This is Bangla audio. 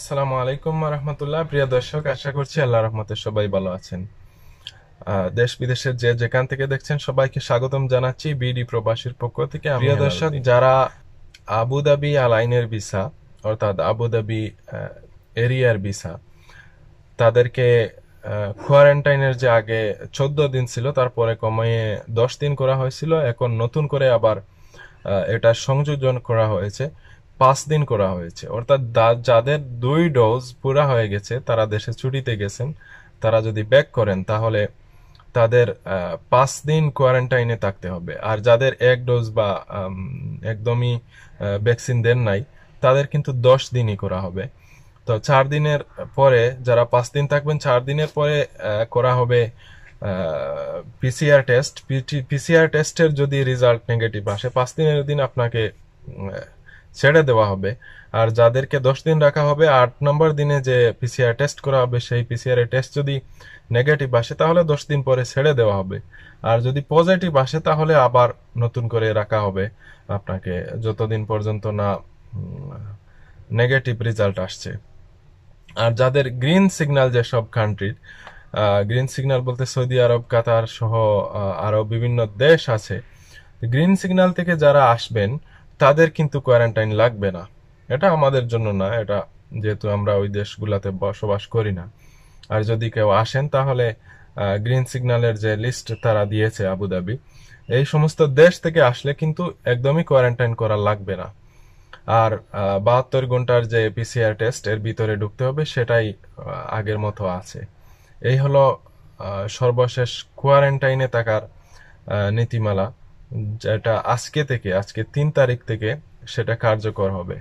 আসসালামু আলাইকুম রহমতুল্লাহ প্রিয় দর্শক আশা করছি আল্লাহ রহমতে সবাই ভালো আছেন দেশ বিদেশের যে যেখান থেকে দেখছেন সবাইকে স্বাগতম জানাচ্ছি বিডি প্রবাসীর পক্ষ থেকে প্রিয় দর্শক যারা আবুধাবি আলাইনের ভিসা অর্থাৎ আবুধাবি এরিয়ার ভিসা তাদেরকে কোয়ারেন্টাইনের যে আগে চোদ্দ দিন ছিল তারপরে কমিয়ে দশ দিন করা হয়েছিল এখন নতুন করে আবার এটা সংযোজন করা হয়েছে পাঁচ দিন করা হয়েছে অর্থাৎ যাদের দুই ডোজ পুরা হয়ে গেছে তারা দেশে ছুটিতে গেছেন তারা যদি ব্যাক করেন তাহলে তাদের পাঁচ দিন কোয়ারেন্টাইনে থাকতে হবে আর যাদের এক ডোজ বা একদমই ভ্যাকসিন দেন নাই তাদের কিন্তু দশ দিনই করা হবে তো চার দিনের পরে যারা পাঁচ দিন থাকবেন চার দিনের পরে করা হবে পিসিআর টেস্ট পিসিআর টেস্টের যদি রেজাল্ট নেগেটিভ আসে পাঁচ দিনের দিন আপনাকে ছেড়ে দেওয়া হবে আর যাদেরকে দশ দিন রাখা হবে আট নম্বর দিনে যে পিসিআর টেস্ট করা হবে সেই পিসিআর টেস্ট যদি নেগেটিভ আসে তাহলে দশ দিন পরে ছেড়ে দেওয়া হবে আর যদি পজিটিভ আসে তাহলে আবার নতুন করে রাখা হবে আপনাকে যতদিন পর্যন্ত না নেগেটিভ রেজাল্ট আসছে আর যাদের গ্রিন সিগন্যাল যেসব কান্ট্রির গ্রিন সিগন্যাল বলতে সৌদি আরব কাতার সহ আরও বিভিন্ন দেশ আছে গ্রিন সিগন্যাল থেকে যারা আসবেন তাদের কিন্তু কোয়ারেন্টাইন লাগবে না এটা আমাদের জন্য না এটা যেহেতু আমরা ওই দেশগুলাতে বসবাস করি না আর যদি কেউ আসেন তাহলে গ্রিন সিগন্যালের যে লিস্ট তারা দিয়েছে আবুধাবি এই সমস্ত দেশ থেকে আসলে কিন্তু একদমই কোয়ারেন্টাইন করা লাগবে না আর বাহাত্তর ঘন্টার যে পিসিআর টেস্ট এর ভিতরে ঢুকতে হবে সেটাই আগের মতো আছে এই হলো সর্বশেষ কোয়ারেন্টাইনে থাকার নীতিমালা যেটা আজকে থেকে আজকে তিন তারিখ থেকে সেটা কার্যকর হবে